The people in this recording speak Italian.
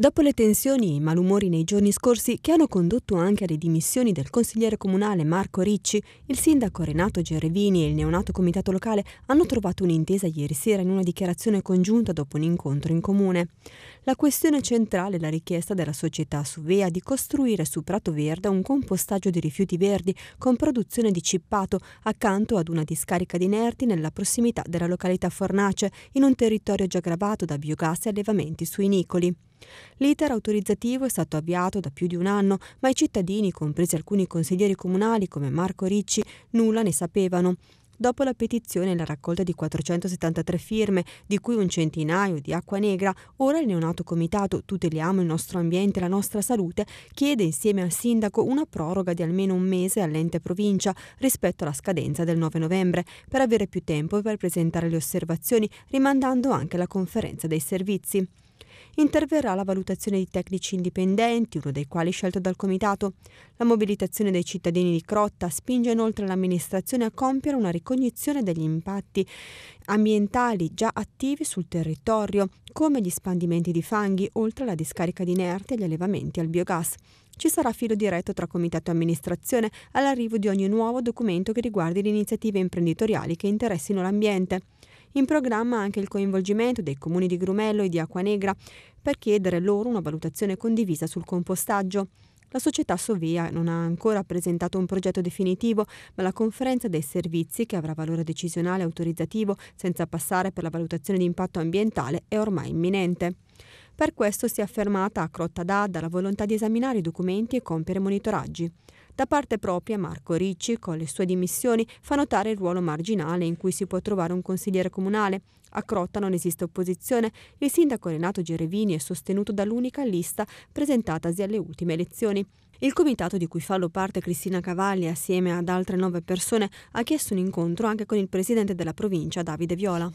Dopo le tensioni e i malumori nei giorni scorsi che hanno condotto anche alle dimissioni del consigliere comunale Marco Ricci, il sindaco Renato Gervini e il neonato comitato locale hanno trovato un'intesa ieri sera in una dichiarazione congiunta dopo un incontro in comune. La questione centrale è la richiesta della società Suvea di costruire su Prato Verde un compostaggio di rifiuti verdi con produzione di cippato accanto ad una discarica di inerti nella prossimità della località Fornace, in un territorio già gravato da biogas e allevamenti sui nicoli. L'iter autorizzativo è stato avviato da più di un anno, ma i cittadini, compresi alcuni consiglieri comunali come Marco Ricci, nulla ne sapevano. Dopo la petizione e la raccolta di 473 firme, di cui un centinaio di acqua negra, ora il neonato comitato Tuteliamo il nostro ambiente e la nostra salute chiede insieme al sindaco una proroga di almeno un mese all'ente provincia rispetto alla scadenza del 9 novembre, per avere più tempo per presentare le osservazioni, rimandando anche la conferenza dei servizi interverrà la valutazione di tecnici indipendenti, uno dei quali scelto dal Comitato. La mobilitazione dei cittadini di Crotta spinge inoltre l'amministrazione a compiere una ricognizione degli impatti ambientali già attivi sul territorio, come gli spandimenti di fanghi, oltre alla discarica di inerti e gli allevamenti al biogas ci sarà filo diretto tra comitato e amministrazione all'arrivo di ogni nuovo documento che riguardi le iniziative imprenditoriali che interessino l'ambiente. In programma anche il coinvolgimento dei comuni di Grumello e di Acquanegra per chiedere loro una valutazione condivisa sul compostaggio. La società Sovia non ha ancora presentato un progetto definitivo, ma la conferenza dei servizi, che avrà valore decisionale e autorizzativo senza passare per la valutazione di impatto ambientale, è ormai imminente. Per questo si è affermata a Crotta d'Adda la volontà di esaminare i documenti e compiere monitoraggi. Da parte propria Marco Ricci, con le sue dimissioni, fa notare il ruolo marginale in cui si può trovare un consigliere comunale. A Crotta non esiste opposizione, il sindaco Renato Gerevini è sostenuto dall'unica lista presentatasi alle ultime elezioni. Il comitato di cui fanno parte Cristina Cavalli assieme ad altre nove persone ha chiesto un incontro anche con il presidente della provincia Davide Viola.